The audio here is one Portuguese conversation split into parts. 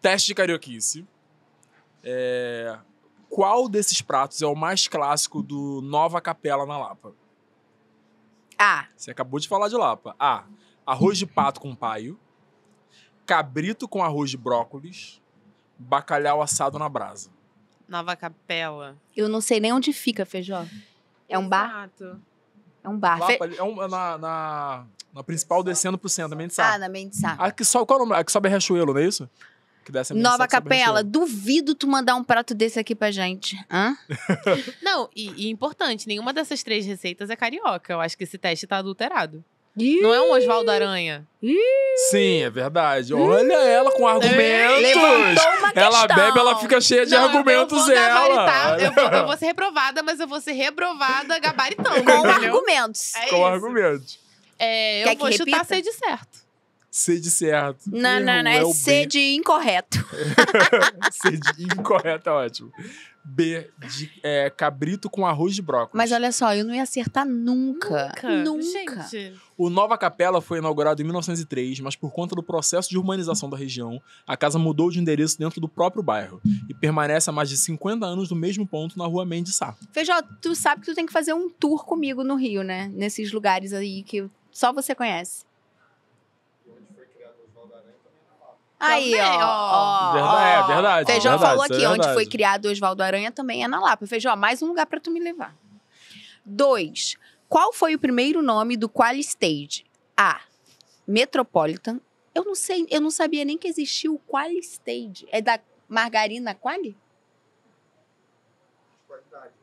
Teste de carioquice. É... Qual desses pratos é o mais clássico do Nova Capela na Lapa? A. Você acabou de falar de Lapa. A. Arroz de pato com paio. Cabrito com arroz de brócolis. Bacalhau assado na brasa. Nova Capela. Eu não sei nem onde fica, Feijó. É um bar? Exato. É um bar. Lapa, Fe... é um, na, na, na principal descendo pro centro, na Mendesá. Ah, na Mendesá. A que sobe, qual é o nome? A que sobe Riachuelo, não é isso? que Nova Capela, duvido tu mandar um prato desse aqui pra gente. Hã? Não, e, e importante, nenhuma dessas três receitas é carioca. Eu acho que esse teste tá adulterado. Não é um Oswaldo Aranha? Sim, é verdade. Olha ela com argumentos. Ela bebe, ela fica cheia de Não, argumentos eu vou ela. Eu vou, eu vou ser reprovada, mas eu vou ser reprovada gabaritão. Com entendeu? argumentos. É com isso. argumentos. É, eu Quer vou chutar repita? sede é certo. C de certo. Não, não, não. É, é C de incorreto. C de incorreto é ótimo. B de é, cabrito com arroz de brócolis. Mas olha só, eu não ia acertar nunca. Nunca. nunca. O Nova Capela foi inaugurado em 1903, mas por conta do processo de urbanização da região, a casa mudou de endereço dentro do próprio bairro e permanece há mais de 50 anos no mesmo ponto na rua Mendes Sá. Feijó, tu sabe que tu tem que fazer um tour comigo no Rio, né? Nesses lugares aí que só você conhece. Então, Aí, né, ó, ó. Verdade, ó. é verdade. Feijão é verdade, falou é aqui, é onde foi criado o Oswaldo Aranha também é na Lapa. Feijão, mais um lugar para tu me levar. Dois. Qual foi o primeiro nome do Quali Stage? A. Metropolitan. Eu não sei, eu não sabia nem que existia o Quali Stage. É da Margarina Quali?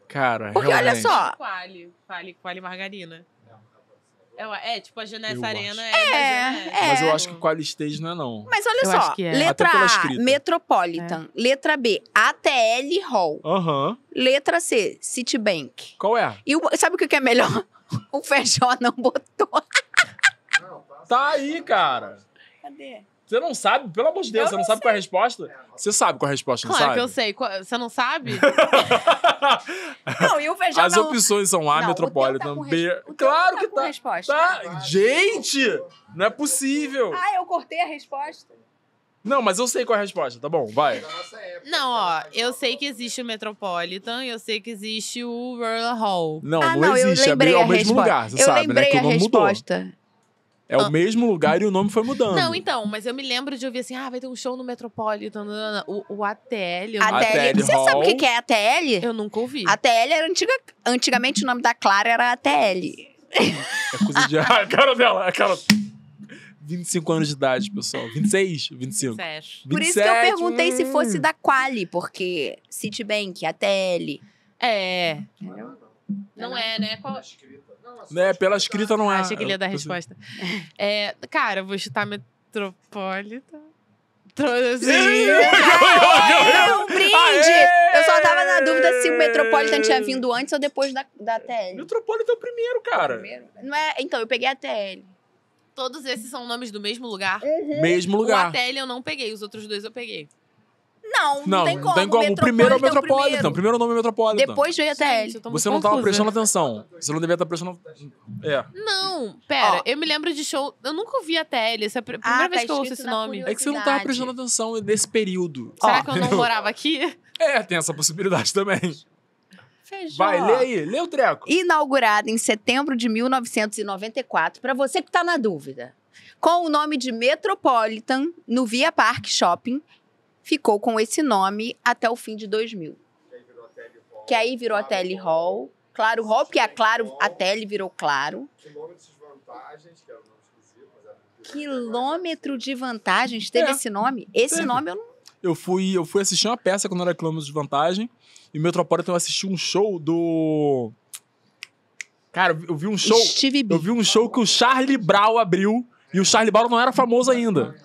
Cara, Porque realmente. olha só. Quali, Quali, Quali Margarina. É, é, tipo, a Janessa Arena é, é, é, Mas eu acho que stage não é, não. Mas olha eu só, é. letra A, Metropolitan. É. Letra B, ATL Hall. Uhum. Letra C, Citibank. Qual é? E o, sabe o que é melhor? o Feijó não botou. não, tá aí, cara. Cadê? Você não sabe? Pelo amor de Deus, eu você não, não sabe sei. qual é a resposta? É, você sabe qual é a resposta, claro não sabe? Claro que eu sei. Você não sabe? não, e o feijão As opções são A, não, Metropolitan, tá B... Res... Claro tá que tá. tá. Resposta, tá. Gente, não é possível. Ah, eu cortei a resposta? Não, mas eu sei qual é a resposta, tá bom, vai. Não, é ó, é eu sei que existe o Metropolitan, eu sei que existe o Royal Hall. Não, ah, não, não existe, é o mesmo resposta. lugar, você eu sabe, né? Que o nome mudou. É ah. o mesmo lugar e o nome foi mudando. Não, então, mas eu me lembro de ouvir assim: ah, vai ter um show no Metropolitan. O, o ATL. ATL. Você Hall. sabe o que é ATL? Eu nunca ouvi. ATL era antiga. Antigamente o nome da Clara era ATL. É coisa de. a cara dela, a cara. 25 anos de idade, pessoal. 26, 25. 27. Por isso que eu perguntei hum. se fosse hum. da Quali, porque Citibank, ATL. É. Não, é, né? Qual... Né? Tipo, pela escrita não é. Achei que ele ia dar a resposta. É, cara, vou chutar Metropolitan. Assim. um brinde! Aê! Eu só tava na dúvida se o Metropolitan tinha vindo antes ou depois da, da TL. Metropolitan é o primeiro, cara. primeiro. Não é, então, eu peguei a TL. Todos esses são nomes do mesmo lugar? Uhum. Mesmo lugar. O TL eu não peguei, os outros dois eu peguei não. Não, não tem como. Não tem como. O primeiro é o Metropolitan. O primeiro nome é Metropolitan. Depois veio a TL. você não estava prestando atenção. Você não devia estar prestando. É. Não, pera. Ah. Eu me lembro de show. Eu nunca ouvi a TL. Essa é a ah, primeira ah, vez tá que eu ouço esse nome. É que você não estava prestando atenção nesse período. Será ah. que eu não morava aqui? É, tem essa possibilidade também. Feijão. Vai, lê aí, lê o treco. Inaugurada em setembro de 1994, para você que está na dúvida, com o nome de Metropolitan, no Via Park Shopping, ficou com esse nome até o fim de 2000. Que aí virou a Tele Hall. Claro Hall, porque a Claro, a Tele virou Claro. de vantagens, que era é o nome mas é Quilômetro de vantagens, teve é, esse nome? Esse teve. nome eu não. Eu fui, eu fui assistir uma peça quando era Quilômetro de Vantagem. E o Metropolitan eu assisti um show do. Cara, eu vi um show. Steve B. Eu vi um show que o Charlie Brown abriu. E o Charlie Brown não era famoso ainda.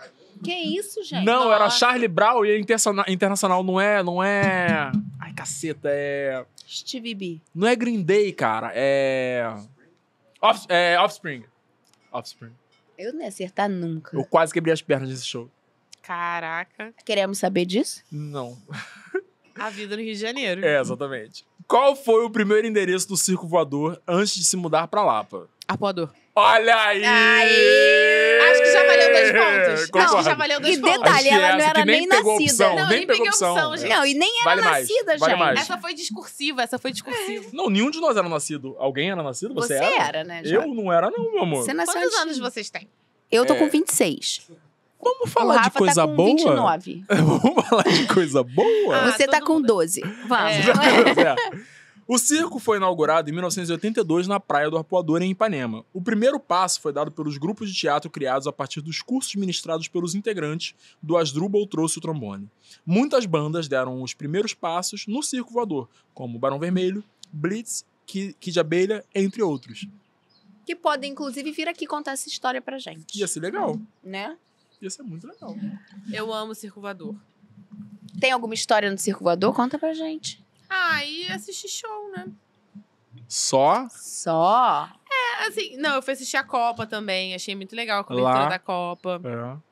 Que isso, gente? Não, Nossa. era Charlie Brown e a Internacional, internacional não é, não é. Ai, caceta, é. Stevie B. Não é Green Day, cara. É. Off, é Offspring. Offspring. Eu não ia acertar nunca. Eu quase quebrei as pernas nesse show. Caraca. Queremos saber disso? Não. A vida no Rio de Janeiro. É, exatamente. Qual foi o primeiro endereço do Circo Voador antes de se mudar pra Lapa? Arpoador. Olha aí! Aê! acho que já valeu dois é, pontos. Concordo. Acho que já valeu dois e pontos. E detalhe, ela não era nem, nascida. Opção, não, nem, nem opção, gente. Não, e nem era vale nascida, mais, gente. Vale essa foi discursiva, essa foi discursiva. Não, nenhum de nós era nascido. Alguém era nascido? Você, você era? era? né? Eu não era, não, meu amor. Você nasceu Quantos antes? anos vocês têm? Eu tô é... com 26. Vamos falar de tá coisa tá com boa? 29. Vamos falar de coisa boa? Você ah, tá com 12. Vamos. É. É. O circo foi inaugurado em 1982 na Praia do Arpoador, em Ipanema. O primeiro passo foi dado pelos grupos de teatro criados a partir dos cursos ministrados pelos integrantes do Asdrubal Trouxe o Trombone. Muitas bandas deram os primeiros passos no circo voador, como Barão Vermelho, Blitz, Kid Abelha, entre outros. Que podem, inclusive, vir aqui contar essa história pra gente. Ia ser legal. Né? Ia ser muito legal. Eu amo circo voador. Tem alguma história no circo voador? Conta pra gente. Ah, e assisti show, né? Só? Só. É, assim, não, eu fui assistir a Copa também, achei muito legal a cobertura Lá. da Copa. É.